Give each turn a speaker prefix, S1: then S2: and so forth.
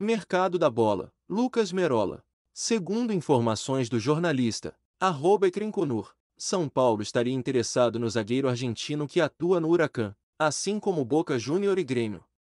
S1: Mercado da bola, Lucas Merola. Segundo informações do jornalista, arroba Crinconur, São Paulo estaria interessado no zagueiro argentino que atua no Huracan, assim como Boca Júnior e Grêmio.